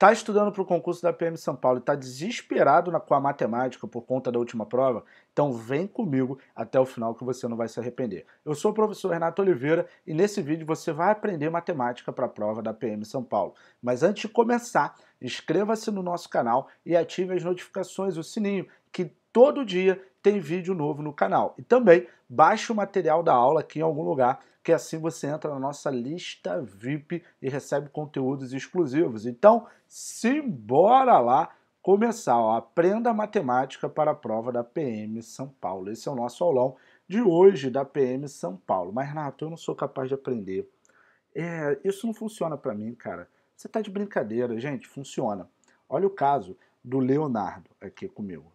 está estudando para o concurso da PM São Paulo e está desesperado na, com a matemática por conta da última prova, então vem comigo até o final que você não vai se arrepender. Eu sou o professor Renato Oliveira e nesse vídeo você vai aprender matemática para a prova da PM São Paulo. Mas antes de começar, inscreva-se no nosso canal e ative as notificações, o sininho, que todo dia tem vídeo novo no canal. E também baixe o material da aula aqui em algum lugar que assim você entra na nossa lista VIP e recebe conteúdos exclusivos. Então, simbora lá começar. Ó. Aprenda matemática para a prova da PM São Paulo. Esse é o nosso aulão de hoje da PM São Paulo. Mas, Renato, eu não sou capaz de aprender. É, isso não funciona para mim, cara. Você está de brincadeira, gente, funciona. Olha o caso do Leonardo aqui comigo.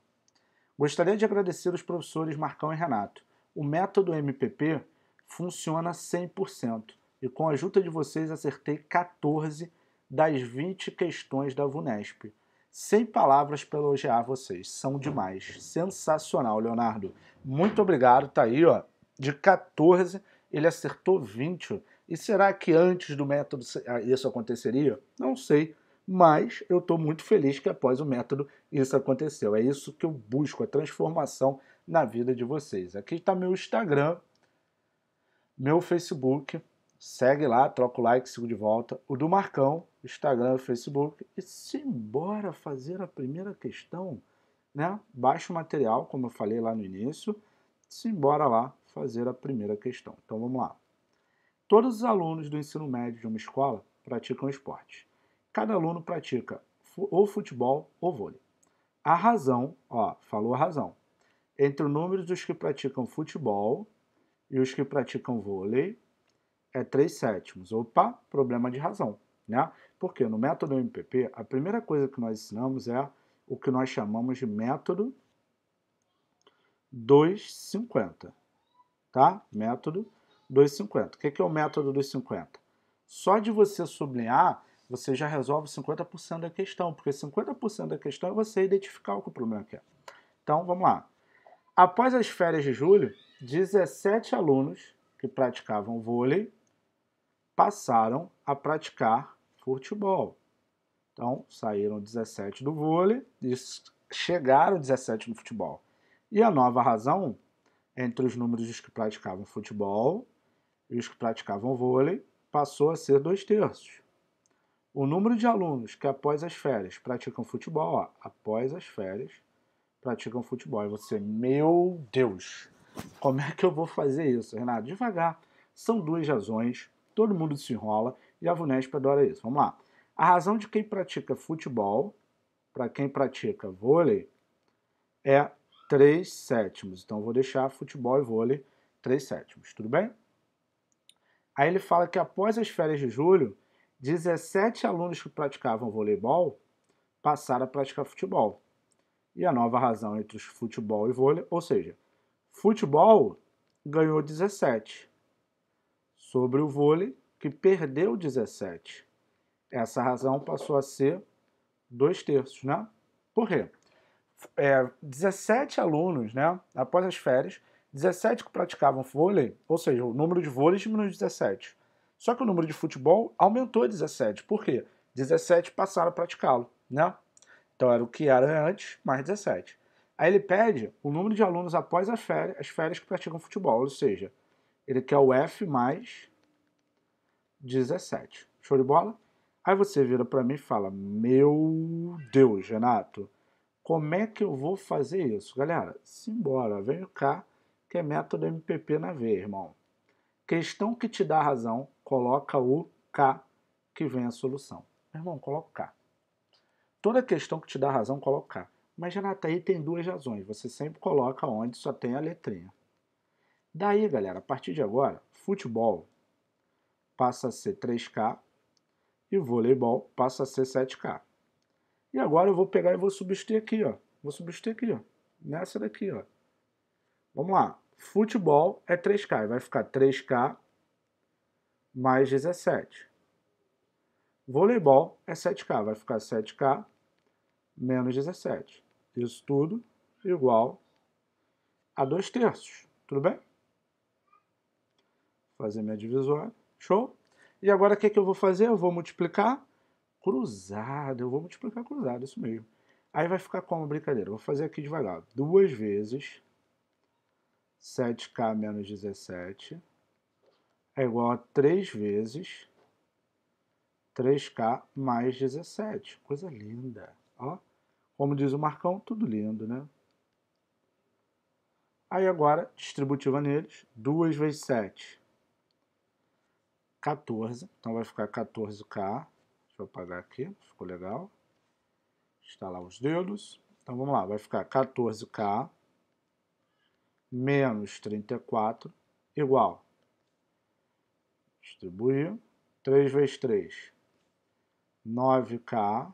Gostaria de agradecer os professores Marcão e Renato. O método MPP funciona 100%. E com a ajuda de vocês acertei 14 das 20 questões da VUNESP. Sem palavras para elogiar vocês, são demais. Sensacional, Leonardo. Muito obrigado, tá aí, ó. De 14, ele acertou 20. E será que antes do método ah, isso aconteceria? Não sei, mas eu estou muito feliz que após o método isso aconteceu. É isso que eu busco, a transformação na vida de vocês. Aqui está meu Instagram, meu Facebook, segue lá, troca o like, sigo de volta. O do Marcão, Instagram, Facebook. E simbora fazer a primeira questão, né? Baixa o material, como eu falei lá no início. Simbora lá fazer a primeira questão. Então vamos lá. Todos os alunos do ensino médio de uma escola praticam esportes. Cada aluno pratica ou futebol ou vôlei. A razão, ó, falou a razão, entre o número dos que praticam futebol e os que praticam vôlei é 3 sétimos. Opa, problema de razão, né? Porque no método MPP, a primeira coisa que nós ensinamos é o que nós chamamos de método 250, tá? Método 250. O que é, que é o método dos 50? Só de você sublinhar, você já resolve 50% da questão, porque 50% da questão é você identificar o que o problema quer. Então, vamos lá. Após as férias de julho, 17 alunos que praticavam vôlei passaram a praticar futebol. Então, saíram 17 do vôlei e chegaram 17 no futebol. E a nova razão, entre os números dos que praticavam futebol e os que praticavam vôlei, passou a ser dois terços. O número de alunos que após as férias praticam futebol, ó, após as férias praticam futebol. E você, meu Deus, como é que eu vou fazer isso, Renato? Devagar. São duas razões, todo mundo se enrola e a Vunesp adora isso. Vamos lá. A razão de quem pratica futebol, para quem pratica vôlei, é 3 sétimos. Então vou deixar futebol e vôlei 3 sétimos, tudo bem? Aí ele fala que após as férias de julho, 17 alunos que praticavam voleibol passaram a praticar futebol. E a nova razão entre futebol e vôlei, ou seja, Futebol ganhou 17. Sobre o vôlei, que perdeu 17. Essa razão passou a ser dois terços, né? Por quê? É, 17 alunos, né? Após as férias, 17 que praticavam vôlei, ou seja, o número de vôlei diminuiu 17. Só que o número de futebol aumentou 17. Por quê? 17 passaram a praticá-lo, né? Então era o que era antes, mais 17. Aí ele pede o número de alunos após as férias, as férias que praticam futebol, ou seja, ele quer o F mais 17. Show de bola? Aí você vira para mim e fala: Meu Deus, Renato, como é que eu vou fazer isso? Galera, simbora, o cá, que é método MPP na veia, irmão. Questão que te dá razão, coloca o K que vem a solução. Irmão, coloca o K. Toda questão que te dá razão, coloca o K. Mas aí tem duas razões, você sempre coloca onde só tem a letrinha. Daí, galera, a partir de agora, futebol passa a ser 3K e voleibol passa a ser 7K. E agora eu vou pegar e vou substituir aqui, ó. Vou substituir aqui, ó. Nessa daqui, ó. Vamos lá. Futebol é 3K. Vai ficar 3K mais 17. Voleibol é 7K. Vai ficar 7K menos 17. Isso tudo igual a 2 terços. Tudo bem? Vou fazer minha divisória. Show? E agora o que, é que eu vou fazer? Eu vou multiplicar cruzado. Eu vou multiplicar cruzado, isso mesmo. Aí vai ficar como brincadeira? vou fazer aqui devagar. Duas vezes 7k menos 17 é igual a 3 vezes 3k mais 17. Coisa linda. Ó. Como diz o Marcão, tudo lindo, né? Aí agora, distributiva neles, 2 vezes 7, 14. Então vai ficar 14K. Deixa eu apagar aqui, ficou legal. Instalar os dedos. Então vamos lá, vai ficar 14K menos 34 igual. Distribuir. 3 vezes 3, 9K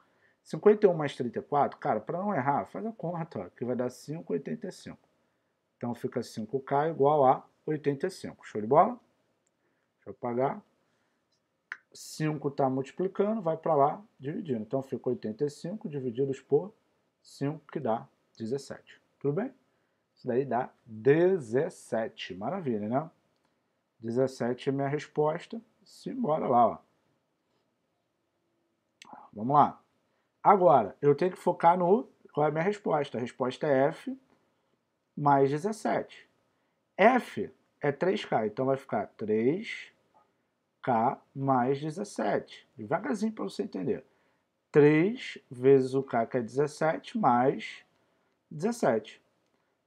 51 mais 34, cara, para não errar, faz a conta, ó, que vai dar 5,85. Então fica 5K igual a 85. Show de bola? Deixa eu apagar. 5 está multiplicando, vai para lá, dividindo. Então fica 85 divididos por 5, que dá 17. Tudo bem? Isso daí dá 17. Maravilha, né? 17 é minha resposta. Simbora lá, ó. Vamos lá. Agora, eu tenho que focar no. Qual é a minha resposta? A resposta é F mais 17. F é 3K, então vai ficar 3K mais 17. Devagarzinho para você entender. 3 vezes o K, que é 17, mais 17.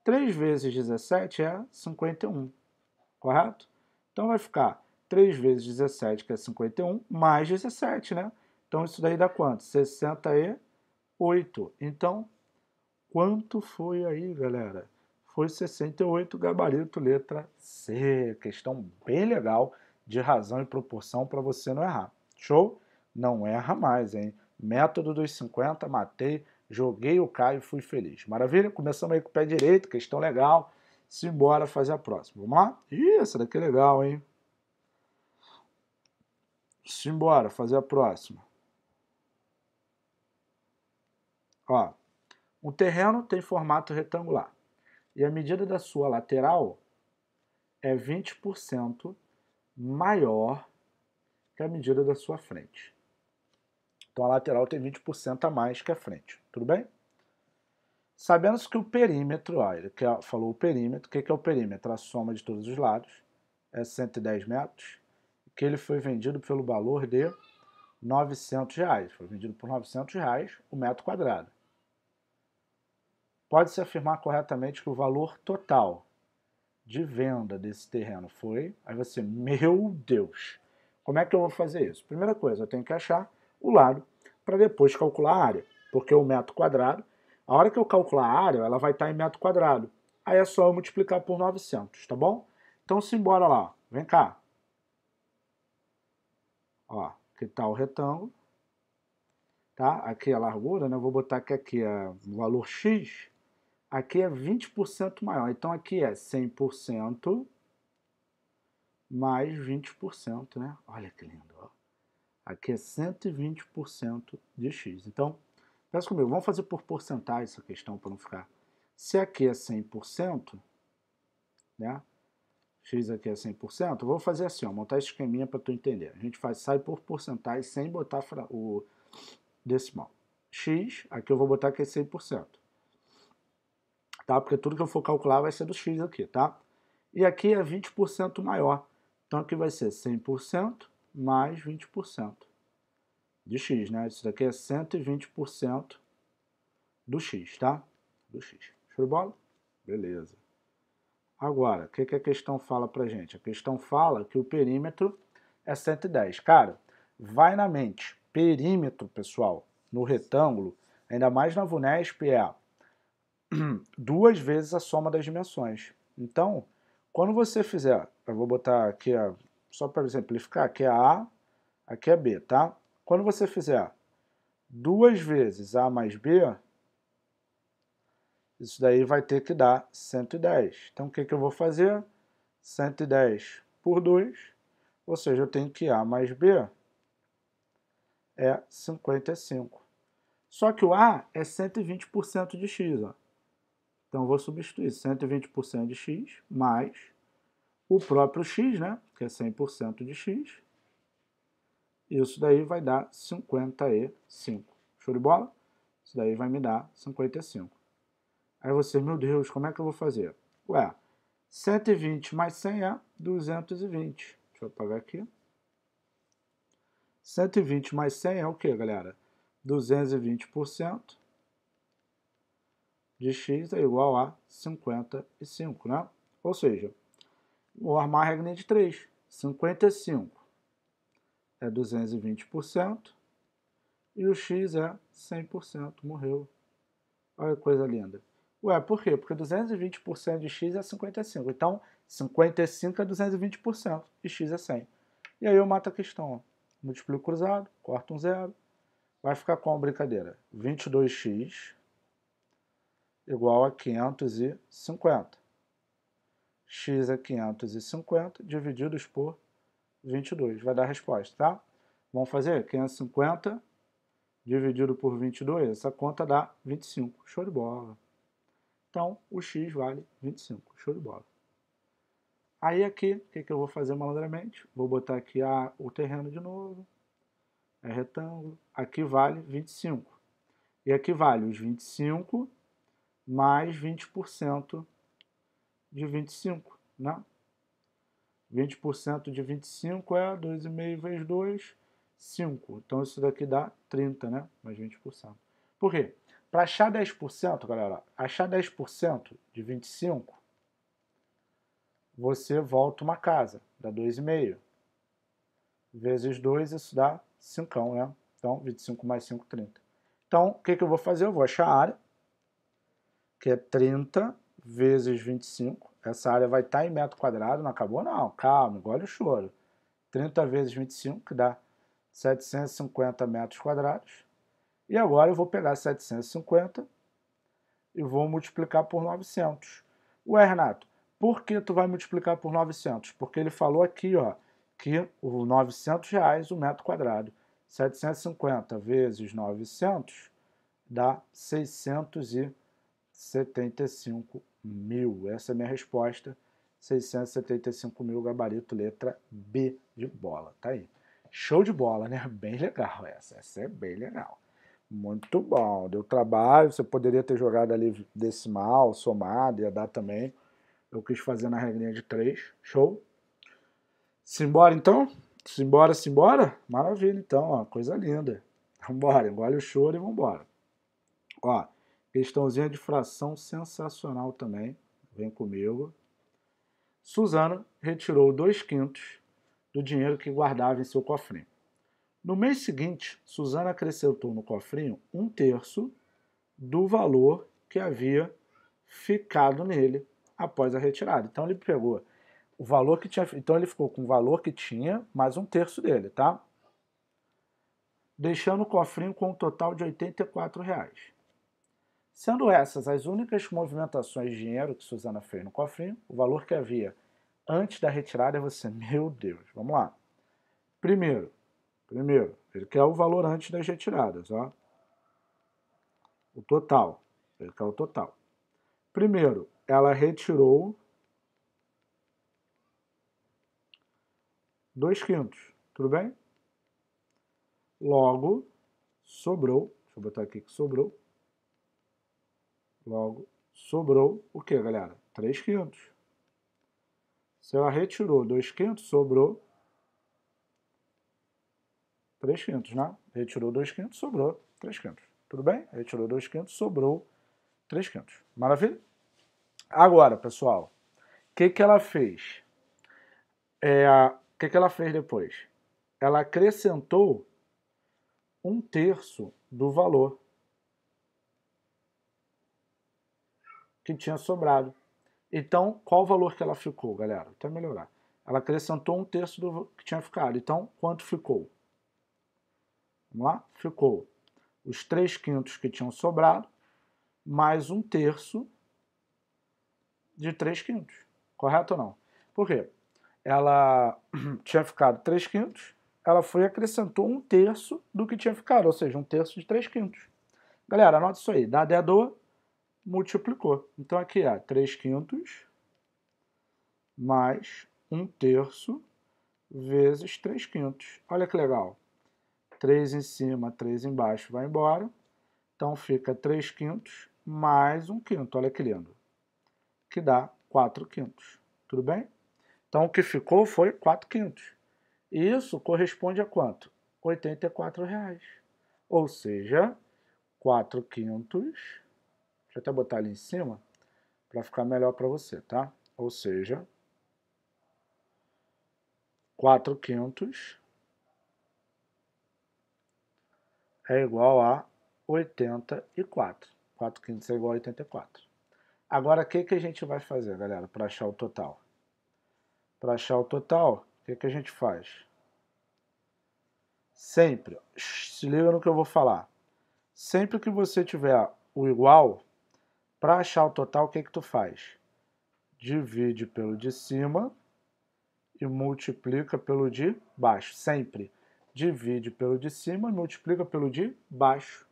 3 vezes 17 é 51, correto? Então vai ficar 3 vezes 17, que é 51, mais 17, né? Então, isso daí dá quanto? 68. Então, quanto foi aí, galera? Foi 68, gabarito letra C. Questão bem legal de razão e proporção para você não errar. Show? Não erra mais, hein? Método dos 50, matei, joguei o Caio e fui feliz. Maravilha? Começamos aí com o pé direito, questão legal. Simbora fazer a próxima. Vamos lá? Ih, essa daqui é legal, hein? Simbora fazer a próxima. Ó, um terreno tem formato retangular e a medida da sua lateral é 20% maior que a medida da sua frente. Então a lateral tem 20% a mais que a frente, tudo bem? Sabendo-se que o perímetro, ó, ele falou o perímetro, o que, que é o perímetro? A soma de todos os lados é 110 metros, que ele foi vendido pelo valor de 900 reais, foi vendido por 900 reais o metro quadrado pode-se afirmar corretamente que o valor total de venda desse terreno foi. Aí você, meu Deus, como é que eu vou fazer isso? Primeira coisa, eu tenho que achar o lado para depois calcular a área, porque o metro quadrado, a hora que eu calcular a área, ela vai estar tá em metro quadrado. Aí é só eu multiplicar por 900, tá bom? Então simbora lá, vem cá. Ó, que tal tá o retângulo? Tá? Aqui é a largura, né? Eu vou botar que aqui é o valor x Aqui é 20% maior. Então aqui é 100% mais 20%, né? Olha que lindo. Ó. Aqui é 120% de x. Então, pensa comigo, vamos fazer por porcentagem essa questão para não ficar. Se aqui é 100%, né? x aqui é 100%, eu vou fazer assim, ó, montar esse esqueminha para tu entender. A gente faz, sai por porcentagem sem botar o decimal. x, aqui eu vou botar que é 100% tá? Porque tudo que eu for calcular vai ser do x aqui, tá? E aqui é 20% maior. Então aqui vai ser 100% mais 20% de x, né? Isso daqui é 120% do x, tá? Do x. Show de bola? Beleza. Agora, o que, que a questão fala pra gente? A questão fala que o perímetro é 110. Cara, vai na mente. Perímetro, pessoal, no retângulo, ainda mais na VUNESP, é duas vezes a soma das dimensões. Então, quando você fizer, eu vou botar aqui, a, só para exemplificar, aqui é A, aqui é B, tá? Quando você fizer duas vezes A mais B, isso daí vai ter que dar 110. Então, o que, que eu vou fazer? 110 por 2, ou seja, eu tenho que A mais B é 55. Só que o A é 120% de X, ó. Então, eu vou substituir 120% de x mais o próprio x, né, que é 100% de x. Isso daí vai dar 55. Show de bola? Isso daí vai me dar 55. Aí você, meu Deus, como é que eu vou fazer? Ué, 120 mais 100 é 220. Deixa eu apagar aqui. 120 mais 100 é o que, galera? 220% de x é igual a 55, né? Ou seja, vou armar a regra de 3. 55 é 220% é e o x é 100%, morreu. Olha que coisa linda. Ué, por quê? Porque 220% de x é 55. Então, 55 é 220% e x é 100. E aí eu mato a questão. Ó. Multiplico cruzado, corto um zero. Vai ficar com a brincadeira? 22x igual a 550. x é 550 divididos por 22. Vai dar a resposta, tá? Vamos fazer 550 dividido por 22. Essa conta dá 25. Show de bola. Então, o x vale 25. Show de bola. Aí aqui, o que, que eu vou fazer malandramente? Vou botar aqui a, ah, o terreno de novo. É retângulo. Aqui vale 25. E aqui vale os 25 mais 20% de 25, né? 20% de 25 é 2,5 vezes 2, 5. Então isso daqui dá 30, né? Mais 20%. Por quê? Para achar 10%, galera, achar 10% de 25, você volta uma casa, dá 2,5. Vezes 2, isso dá 5, né? Então, 25 mais 5, 30. Então, o que, que eu vou fazer? Eu vou achar a área que é 30 vezes 25. Essa área vai estar tá em metro quadrado, não acabou? Não, calma, engole o choro. 30 vezes 25, que dá 750 metros quadrados. E agora eu vou pegar 750 e vou multiplicar por 900. Ué, Renato, por que tu vai multiplicar por 900? Porque ele falou aqui, ó, que o 900 reais o metro quadrado. 750 vezes 900 dá 650. 675 mil. Essa é a minha resposta. 675 mil, gabarito letra B de bola. Tá aí. Show de bola, né? Bem legal essa. Essa é bem legal. Muito bom. Deu trabalho. Você poderia ter jogado ali decimal, somado, ia dar também. Eu quis fazer na regrinha de 3. Show. Simbora então? Simbora, simbora? Maravilha então, ó. Coisa linda. Vambora, engole o choro e vambora. Ó. Questãozinha de fração sensacional também. Vem comigo. Suzana retirou dois quintos do dinheiro que guardava em seu cofrinho. No mês seguinte, Suzana acrescentou no cofrinho um terço do valor que havia ficado nele após a retirada. Então ele pegou o valor que tinha, então ele ficou com o valor que tinha mais um terço dele, tá? Deixando o cofrinho com um total de 84 reais. Sendo essas as únicas movimentações de dinheiro que Suzana fez no cofrinho, o valor que havia antes da retirada é você, meu Deus, vamos lá. Primeiro, primeiro, ele quer o valor antes das retiradas, ó. O total, ele quer o total. Primeiro, ela retirou 2 quintos, tudo bem? Logo, sobrou, deixa eu botar aqui que sobrou, Logo, sobrou o que, galera? 3 quintos. Se ela retirou 2 quintos, sobrou 3 quintos, né? Retirou 2 quintos, sobrou 3 quintos. Tudo bem? Retirou 2 quintos, sobrou 3 quintos. Maravilha? Agora, pessoal, o que, que ela fez? É, o é, que, que ela fez depois? Ela acrescentou um terço do valor que tinha sobrado. Então, qual o valor que ela ficou, galera? Até melhorar. Ela acrescentou um terço do que tinha ficado. Então, quanto ficou? Vamos lá? Ficou os 3 quintos que tinham sobrado, mais um terço de 3 quintos. Correto ou não? Por quê? Ela tinha ficado 3 quintos, ela foi e acrescentou um terço do que tinha ficado, ou seja, um terço de 3 quintos. Galera, anota isso aí. Dá a doa multiplicou. Então aqui é 3 quintos mais 1 terço vezes 3 quintos. Olha que legal. 3 em cima, 3 embaixo, vai embora. Então fica 3 quintos mais 1 quinto. Olha que lindo. Que dá 4 quintos. Tudo bem? Então o que ficou foi 4 quintos. E isso corresponde a quanto? R$ reais. Ou seja, 4 quintos Deixa eu até botar ali em cima para ficar melhor para você, tá? Ou seja, 4 quintos é igual a 84. 4 quintos é igual a 84. Agora, o que, que a gente vai fazer, galera, para achar o total? Para achar o total, o que, que a gente faz? Sempre, se liga no que eu vou falar. Sempre que você tiver o igual, para achar o total, o que, que tu faz? Divide pelo de cima e multiplica pelo de baixo, sempre. Divide pelo de cima e multiplica pelo de baixo.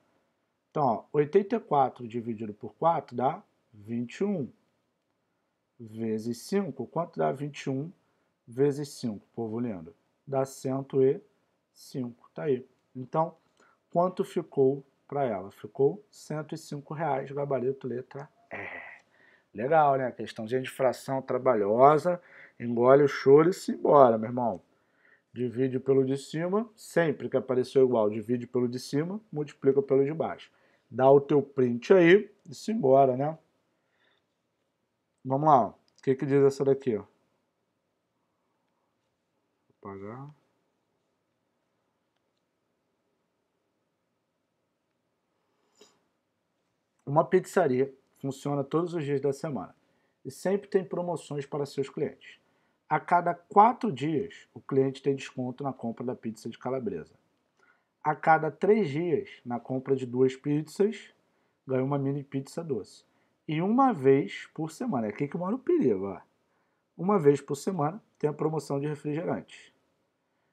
Então, ó, 84 dividido por 4 dá 21. Vezes 5, quanto dá 21 vezes 5, povo lindo? Dá 105, tá aí. Então, quanto ficou para ela. Ficou 105 reais, gabarito letra E. Legal, né? Questãozinha de fração trabalhosa. Engole o choro e se embora, meu irmão. Divide pelo de cima, sempre que apareceu igual, divide pelo de cima, multiplica pelo de baixo. Dá o teu print aí e se embora, né? Vamos lá, o que, que diz essa daqui? Ó? Vou apagar. Uma pizzaria funciona todos os dias da semana e sempre tem promoções para seus clientes. A cada quatro dias, o cliente tem desconto na compra da pizza de calabresa. A cada três dias, na compra de duas pizzas, ganha uma mini pizza doce. E uma vez por semana, é aqui que mora o perigo, ó. Uma vez por semana tem a promoção de refrigerantes.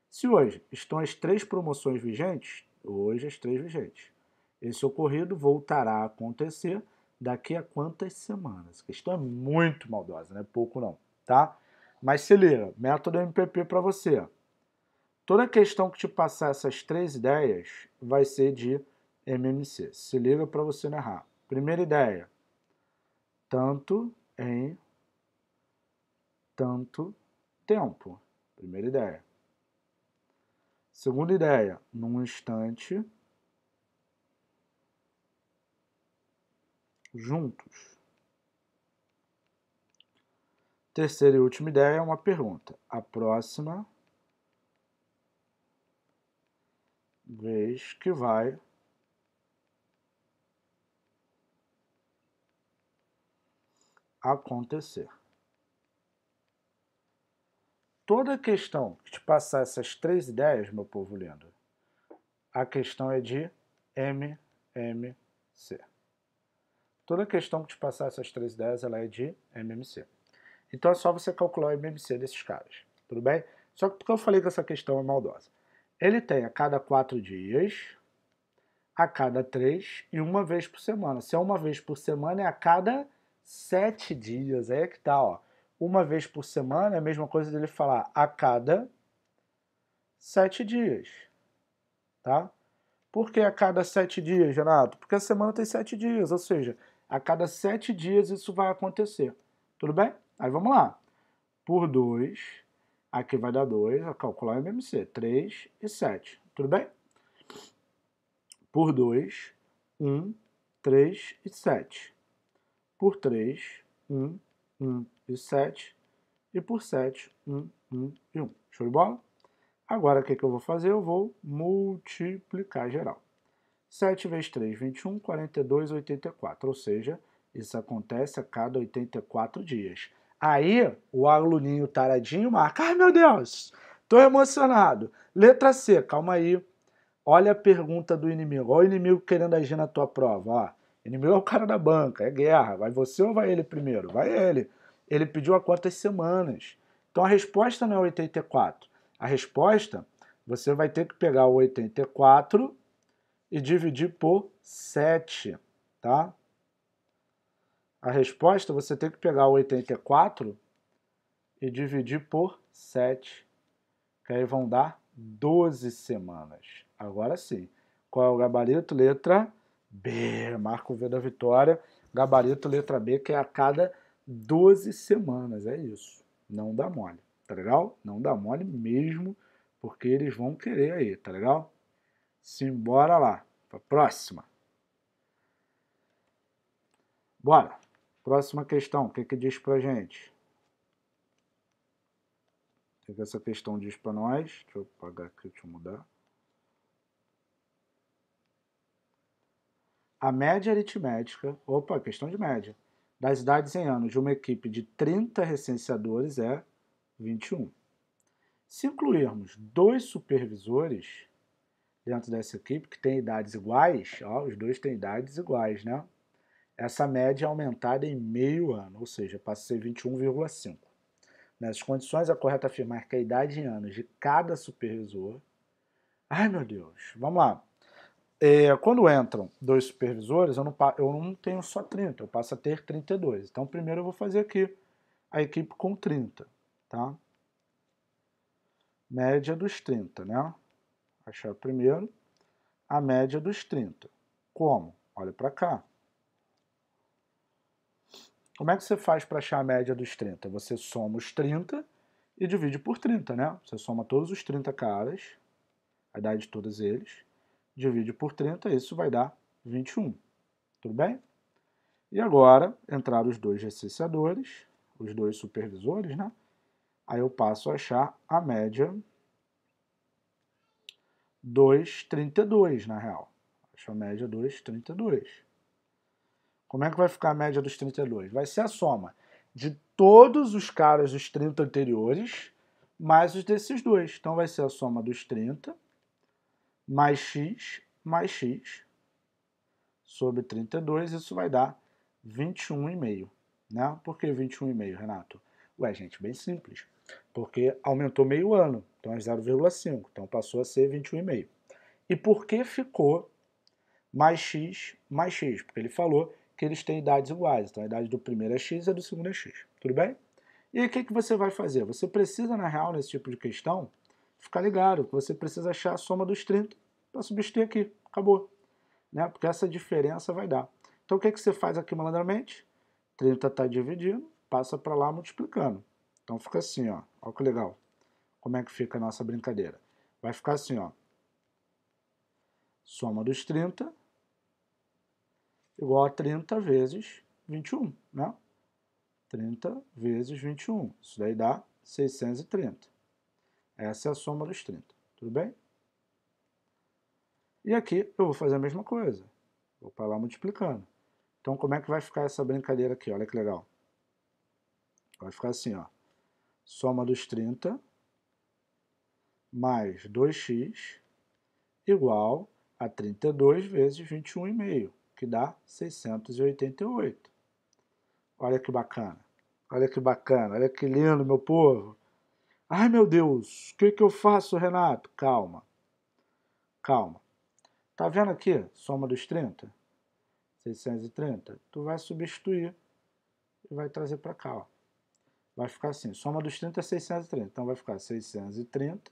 Se hoje estão as três promoções vigentes, hoje as três vigentes. Esse ocorrido voltará a acontecer daqui a quantas semanas? A questão é muito maldosa, não é pouco não, tá? Mas se liga, método MPP para você. Toda questão que te passar essas três ideias vai ser de MMC. Se liga para você não errar. Primeira ideia. Tanto em tanto tempo. Primeira ideia. Segunda ideia. Num instante juntos. Terceira e última ideia é uma pergunta. A próxima vez que vai acontecer. Toda questão que te passar essas três ideias, meu povo lindo, a questão é de MMC. Toda questão que te passar essas três ideias, ela é de MMC. Então é só você calcular o MMC desses caras, tudo bem? Só que porque eu falei que essa questão é maldosa. Ele tem a cada quatro dias, a cada três e uma vez por semana. Se é uma vez por semana, é a cada sete dias. Aí é que tá, ó. Uma vez por semana é a mesma coisa dele falar a cada sete dias, tá? Por que a cada sete dias, Renato? Porque a semana tem sete dias, ou seja, a cada sete dias isso vai acontecer. Tudo bem? Aí vamos lá. Por 2, aqui vai dar 2, a calcular o MMC. 3 e 7. Tudo bem? Por 2, 1, 3 e 7. Por 3, 1, 1 e 7. E por 7, 1, 1 e 1. Show de bola? Agora o que, que eu vou fazer? Eu vou multiplicar geral. 7 vezes 3, 21, 42, 84. Ou seja, isso acontece a cada 84 dias. Aí o aluninho taradinho marca: ai meu Deus, tô emocionado. Letra C, calma aí. Olha a pergunta do inimigo. Olha o inimigo querendo agir na tua prova. Ó, inimigo é o cara da banca, é guerra. Vai você ou vai ele primeiro? Vai ele. Ele pediu há quantas semanas? Então a resposta não é 84. A resposta, você vai ter que pegar o 84 e dividir por 7, tá? A resposta, você tem que pegar o 84 e dividir por 7, que aí vão dar 12 semanas. Agora sim. Qual é o gabarito? Letra B. Marco V da vitória. Gabarito, letra B, que é a cada 12 semanas. É isso. Não dá mole, tá legal? Não dá mole mesmo, porque eles vão querer aí, tá legal? Simbora lá. para próxima. Bora. Próxima questão. O que, que diz pra gente? O que, que essa questão diz pra nós? Deixa eu apagar aqui, deixa eu mudar. A média aritmética, opa, questão de média, das idades em anos de uma equipe de 30 recenseadores é 21. Se incluirmos dois supervisores, dentro dessa equipe, que tem idades iguais, ó, os dois têm idades iguais, né? Essa média é aumentada em meio ano, ou seja, passa a ser 21,5. Nessas condições, é correto afirmar que a idade em anos de cada supervisor... Ai, meu Deus, vamos lá. É, quando entram dois supervisores, eu não, eu não tenho só 30, eu passo a ter 32. Então, primeiro eu vou fazer aqui a equipe com 30, tá? Média dos 30, né? achar primeiro a média dos 30. Como? Olha para cá. Como é que você faz para achar a média dos 30? Você soma os 30 e divide por 30, né? Você soma todos os 30 caras, a idade de todos eles, divide por 30, isso vai dar 21. Tudo bem? E agora, entrar os dois recenseadores, os dois supervisores, né? Aí eu passo a achar a média 2,32 na real. Acho a média 2,32. Como é que vai ficar a média dos 32? Vai ser a soma de todos os caras dos 30 anteriores mais os desses dois. Então vai ser a soma dos 30 mais x mais x sobre 32, isso vai dar 21,5. Né? Por que 21,5, Renato? Ué, gente, bem simples. Porque aumentou meio ano. Então é 0,5. Então passou a ser 21,5. E por que ficou mais x mais x? Porque ele falou que eles têm idades iguais. Então a idade do primeiro é x e a do segundo é x. Tudo bem? E aí o que, que você vai fazer? Você precisa, na real, nesse tipo de questão, ficar ligado. que Você precisa achar a soma dos 30 para substituir aqui. Acabou. Né? Porque essa diferença vai dar. Então o que, que você faz aqui malandramente? 30 está dividindo, passa para lá multiplicando. Então fica assim, ó. olha que legal como é que fica a nossa brincadeira. Vai ficar assim, ó. Soma dos 30 igual a 30 vezes 21, né? 30 vezes 21. Isso daí dá 630. Essa é a soma dos 30, tudo bem? E aqui eu vou fazer a mesma coisa. Vou para lá multiplicando. Então como é que vai ficar essa brincadeira aqui? Olha que legal. Vai ficar assim, ó. Soma dos 30 mais 2x igual a 32 vezes 21,5, que dá 688. Olha que bacana. Olha que bacana, olha que lindo, meu povo. Ai, meu Deus, o que, que eu faço, Renato? Calma, calma. Tá vendo aqui, soma dos 30? 630. Tu vai substituir e vai trazer para cá, ó. Vai ficar assim, soma dos 30 é 630. Então vai ficar 630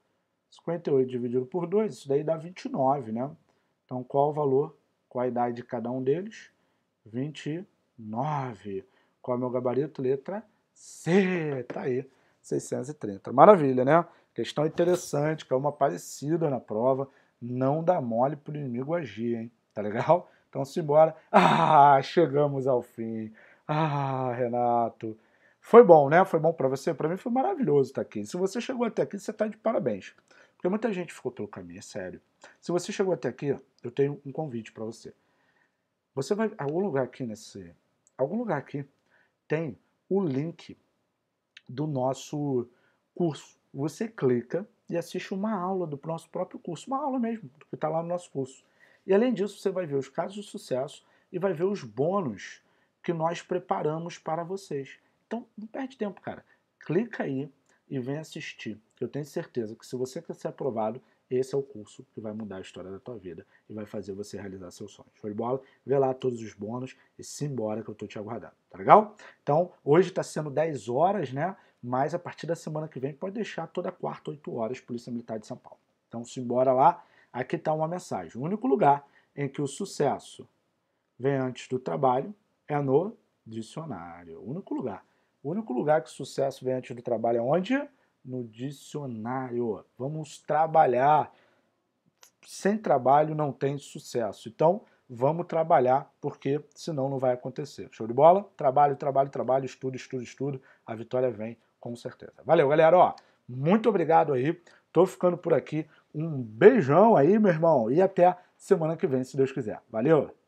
58 dividido por 2, isso daí dá 29, né? Então, qual o valor, qual a idade de cada um deles? 29. Qual é o meu gabarito? Letra C. Tá aí, 630. Maravilha, né? Questão interessante, que é uma parecida na prova. Não dá mole pro inimigo agir, hein? Tá legal? Então, simbora. Ah, chegamos ao fim. Ah, Renato. Foi bom, né? Foi bom para você? Para mim foi maravilhoso estar tá aqui. Se você chegou até aqui, você está de parabéns. Porque muita gente ficou pelo caminho, é sério. Se você chegou até aqui, eu tenho um convite para você. Você vai algum lugar aqui nesse, algum lugar aqui tem o link do nosso curso. Você clica e assiste uma aula do nosso próprio curso, uma aula mesmo que está lá no nosso curso. E além disso, você vai ver os casos de sucesso e vai ver os bônus que nós preparamos para vocês. Então, não perde tempo, cara. Clica aí, e vem assistir. Eu tenho certeza que se você quer ser aprovado, esse é o curso que vai mudar a história da tua vida e vai fazer você realizar seus sonhos. Foi bola? Vê lá todos os bônus e simbora que eu tô te aguardando, tá legal? Então, hoje está sendo 10 horas, né? Mas a partir da semana que vem pode deixar toda quarta, 8 horas, Polícia Militar de São Paulo. Então, simbora lá. Aqui está uma mensagem. O único lugar em que o sucesso vem antes do trabalho é no dicionário. O único lugar. O único lugar que o sucesso vem antes do trabalho é onde? No dicionário. Vamos trabalhar. Sem trabalho não tem sucesso. Então, vamos trabalhar, porque senão não vai acontecer. Show de bola? Trabalho, trabalho, trabalho, estudo, estudo, estudo. A vitória vem com certeza. Valeu, galera. Ó, muito obrigado aí. Tô ficando por aqui. Um beijão aí, meu irmão. E até semana que vem, se Deus quiser. Valeu!